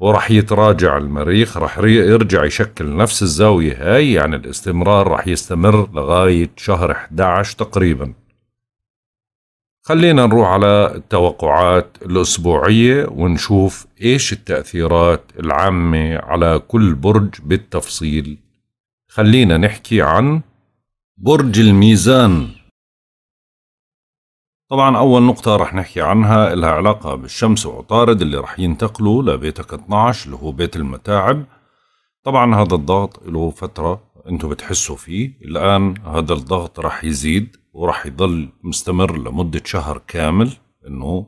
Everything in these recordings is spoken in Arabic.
وراح يتراجع المريخ راح يرجع يشكل نفس الزاوية هاي يعني الاستمرار راح يستمر لغاية شهر 11 تقريبا خلينا نروح على التوقعات الأسبوعية ونشوف إيش التأثيرات العامة على كل برج بالتفصيل خلينا نحكي عن برج الميزان طبعا أول نقطة رح نحكي عنها لها علاقة بالشمس وعطارد اللي رح ينتقلوا لبيتك 12 اللي هو بيت المتاعب طبعا هذا الضغط له فترة أنتوا بتحسوا فيه الآن هذا الضغط رح يزيد ورح يضل مستمر لمدة شهر كامل انه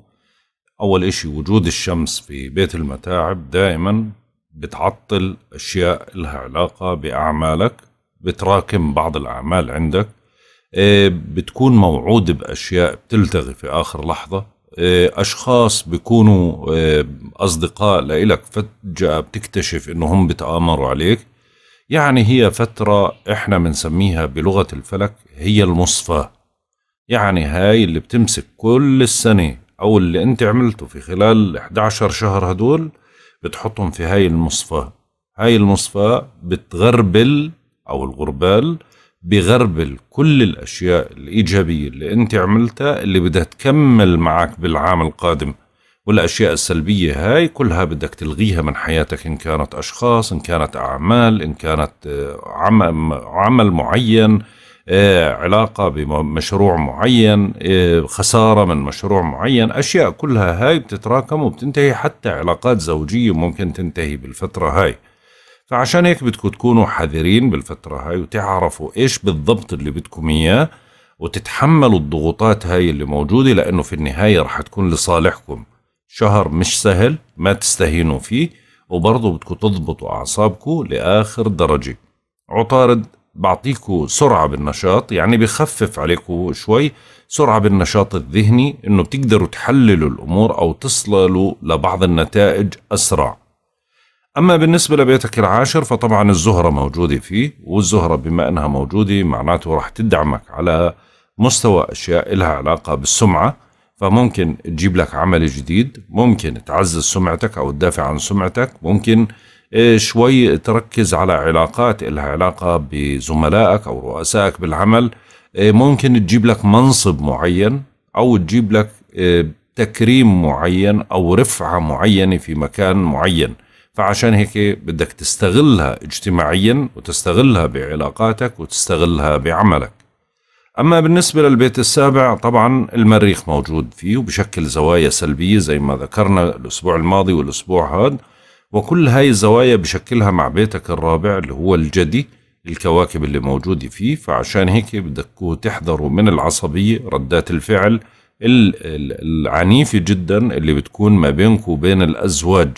أول إشي وجود الشمس في بيت المتاعب دائما بتعطل أشياء لها علاقة بأعمالك بتراكم بعض الأعمال عندك آه، بتكون موعود باشياء بتلتغي في اخر لحظه آه، اشخاص بيكونوا آه، اصدقاء لإلك فجاه بتكتشف انه هم بتامروا عليك يعني هي فتره احنا بنسميها بلغه الفلك هي المصفى يعني هاي اللي بتمسك كل السنه او اللي انت عملته في خلال 11 شهر هدول بتحطهم في هاي المصفاه هاي المصفاه بتغربل او الغربال بغربل كل الأشياء الإيجابية اللي أنت عملتها اللي بدها تكمل معك بالعام القادم والأشياء السلبية هاي كلها بدك تلغيها من حياتك إن كانت أشخاص إن كانت أعمال إن كانت آه، عمل معين آه، علاقة بمشروع معين آه، خسارة من مشروع معين أشياء كلها هاي بتتراكم وبتنتهي حتى علاقات زوجية ممكن تنتهي بالفترة هاي فعشان هيك بدكم تكونوا حذرين بالفترة هاي وتعرفوا ايش بالضبط اللي بدكم اياه وتتحملوا الضغوطات هاي اللي موجودة لأنه في النهاية رح تكون لصالحكم شهر مش سهل ما تستهينوا فيه وبرضه بدكم تضبطوا أعصابكم لآخر درجة عطارد بعطيكوا سرعة بالنشاط يعني بخفف عليكوا شوي سرعة بالنشاط الذهني انه بتقدروا تحللوا الامور او تصلوا لبعض النتائج اسرع أما بالنسبة لبيتك العاشر فطبعا الزهرة موجودة فيه والزهرة بما أنها موجودة معناته راح تدعمك على مستوى أشياء لها علاقة بالسمعة فممكن تجيب لك عمل جديد ممكن تعزز سمعتك أو تدافع عن سمعتك ممكن آه، شوي تركز على علاقات لها علاقة بزملائك أو رؤسائك بالعمل آه، ممكن تجيب لك منصب معين أو تجيب لك آه، تكريم معين أو رفعة معينة في مكان معين فعشان هيك بدك تستغلها اجتماعيا وتستغلها بعلاقاتك وتستغلها بعملك أما بالنسبة للبيت السابع طبعا المريخ موجود فيه وبشكل زوايا سلبية زي ما ذكرنا الأسبوع الماضي والأسبوع هذا وكل هاي الزوايا بشكلها مع بيتك الرابع اللي هو الجدي الكواكب اللي موجودة فيه فعشان هيك بدكوا تحذروا من العصبية ردات الفعل العنيفة جدا اللي بتكون ما بينك وبين الأزواج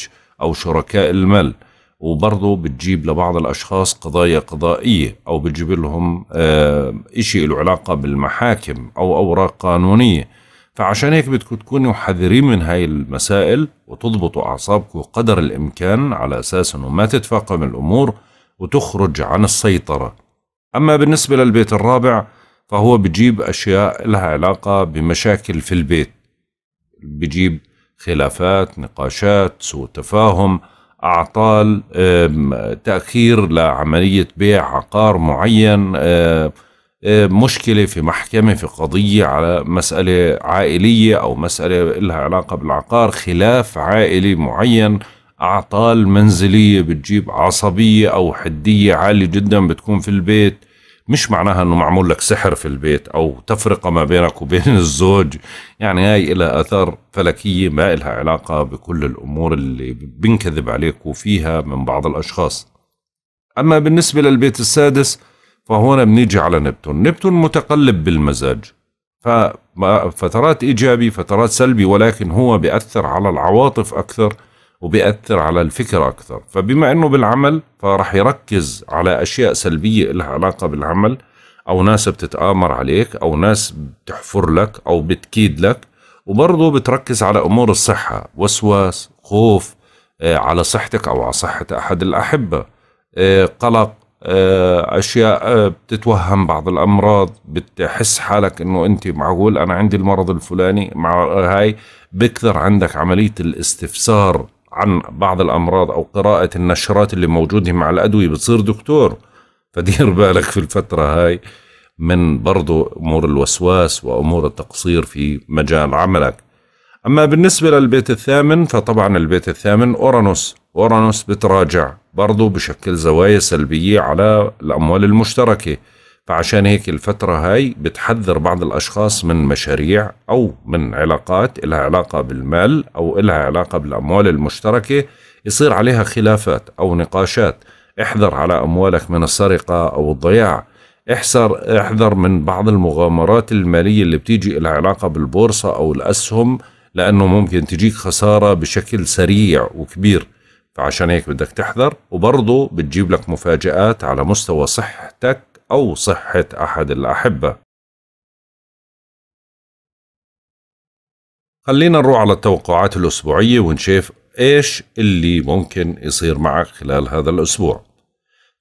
أو شركاء المال وبرضه بتجيب لبعض الأشخاص قضايا قضائية أو بتجيب لهم آه، إشي له علاقة بالمحاكم أو أوراق قانونية فعشان هيك بدكم تكونوا حذرين من هاي المسائل وتضبطوا أعصابكم قدر الإمكان على أساس أنه ما تتفاقم الأمور وتخرج عن السيطرة أما بالنسبة للبيت الرابع فهو بجيب أشياء لها علاقة بمشاكل في البيت بجيب خلافات نقاشات سوء تفاهم أعطال تأخير لعملية بيع عقار معين آه، آه، مشكلة في محكمة في قضية على مسألة عائلية أو مسألة لها علاقة بالعقار خلاف عائلي معين أعطال منزلية بتجيب عصبية أو حدية عالية جدا بتكون في البيت مش معناها انه معمول لك سحر في البيت او تفرقه ما بينك وبين الزوج يعني هاي لها اثار فلكيه ما لها علاقه بكل الامور اللي بنكذب عليك وفيها من بعض الاشخاص اما بالنسبه للبيت السادس فهون بنيجي على نبتون نبتون متقلب بالمزاج ففترات ايجابي فترات سلبي ولكن هو بياثر على العواطف اكثر وبيأثر على الفكرة أكثر فبما أنه بالعمل فراح يركز على أشياء سلبية لها علاقة بالعمل أو ناس بتتآمر عليك أو ناس بتحفر لك أو بتكيد لك وبرضه بتركز على أمور الصحة وسواس خوف آه، على صحتك أو على صحة أحد الأحبة آه، قلق آه، أشياء بتتوهم بعض الأمراض بتحس حالك أنه أنت معقول أنا عندي المرض الفلاني مع هاي بكثر عندك عملية الاستفسار عن بعض الامراض او قراءه النشرات اللي موجوده مع الادويه بتصير دكتور فدير بالك في الفتره هاي من برضو امور الوسواس وامور التقصير في مجال عملك اما بالنسبه للبيت الثامن فطبعا البيت الثامن اورانوس اورانوس بتراجع برضو بشكل زوايا سلبيه على الاموال المشتركه فعشان هيك الفترة هاي بتحذر بعض الأشخاص من مشاريع أو من علاقات إلها علاقة بالمال أو إلها علاقة بالأموال المشتركة يصير عليها خلافات أو نقاشات احذر على أموالك من السرقة أو الضياع احذر احذر من بعض المغامرات المالية اللي بتيجي إلها علاقة بالبورصة أو الأسهم لأنه ممكن تجيك خسارة بشكل سريع وكبير فعشان هيك بدك تحذر وبرضه بتجيب لك مفاجآت على مستوى صحتك أو صحة أحد الأحبة خلينا نروح على التوقعات الأسبوعية ونشوف إيش اللي ممكن يصير معك خلال هذا الأسبوع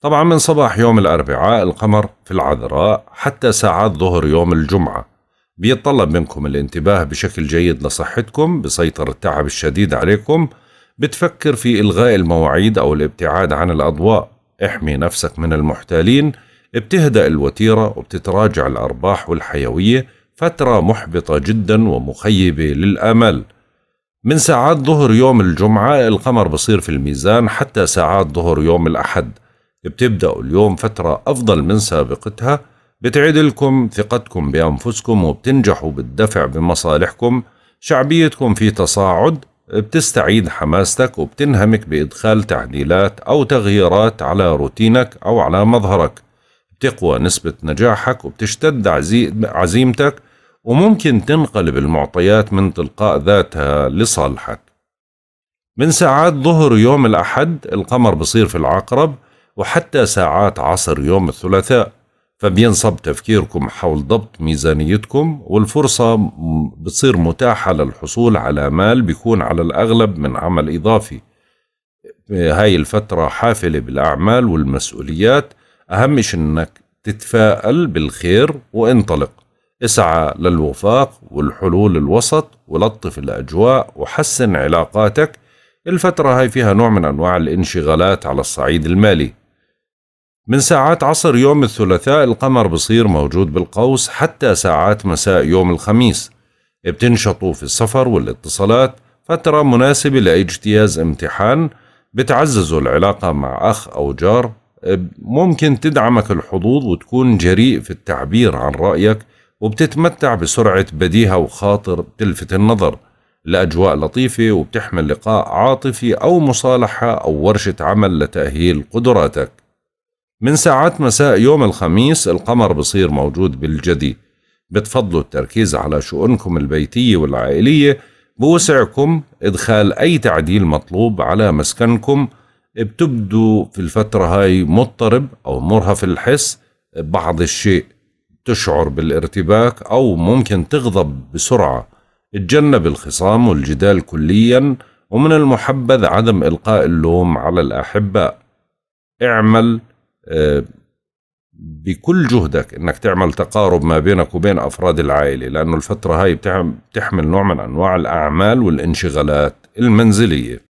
طبعا من صباح يوم الأربعاء القمر في العذراء حتى ساعات ظهر يوم الجمعة بيتطلب منكم الانتباه بشكل جيد لصحتكم بسيطر التعب الشديد عليكم بتفكر في إلغاء المواعيد أو الابتعاد عن الأضواء احمي نفسك من المحتالين بتهدأ الوتيرة وبتتراجع الأرباح والحيوية فترة محبطة جدا ومخيبة للآمال من ساعات ظهر يوم الجمعة القمر بصير في الميزان حتى ساعات ظهر يوم الأحد بتبدأ اليوم فترة أفضل من سابقتها بتعدلكم ثقتكم بأنفسكم وبتنجحوا بالدفع بمصالحكم شعبيتكم في تصاعد بتستعيد حماستك وبتنهمك بإدخال تعديلات أو تغييرات على روتينك أو على مظهرك بتقوى نسبة نجاحك وبتشتد عزيمتك وممكن تنقلب المعطيات من تلقاء ذاتها لصالحك من ساعات ظهر يوم الأحد القمر بصير في العقرب وحتى ساعات عصر يوم الثلاثاء فبينصب تفكيركم حول ضبط ميزانيتكم والفرصة بتصير متاحة للحصول على مال بيكون على الأغلب من عمل إضافي هاي الفترة حافلة بالأعمال والمسؤوليات أهم شيء إنك تتفائل بالخير وانطلق اسعى للوفاق والحلول الوسط ولطف الأجواء وحسن علاقاتك الفترة هاي فيها نوع من أنواع الانشغالات على الصعيد المالي من ساعات عصر يوم الثلاثاء القمر بصير موجود بالقوس حتى ساعات مساء يوم الخميس بتنشطوا في السفر والاتصالات فترة مناسبة لاجتياز امتحان بتعززوا العلاقة مع أخ أو جار ممكن تدعمك الحظوظ وتكون جريء في التعبير عن رأيك وبتتمتع بسرعة بديهة وخاطر تلفت النظر الأجواء لطيفة وبتحمل لقاء عاطفي أو مصالحة أو ورشة عمل لتأهيل قدراتك من ساعات مساء يوم الخميس القمر بصير موجود بالجدي بتفضلوا التركيز على شؤونكم البيتية والعائلية بوسعكم إدخال أي تعديل مطلوب على مسكنكم بتبدو في الفترة هاي مضطرب أو مرهف الحس بعض الشيء تشعر بالارتباك أو ممكن تغضب بسرعة اتجنب الخصام والجدال كليا ومن المحبذ عدم إلقاء اللوم على الأحباء اعمل آه، بكل جهدك انك تعمل تقارب ما بينك وبين افراد العائله لانه الفتره هاي بتحمل نوع من انواع الاعمال والانشغالات المنزليه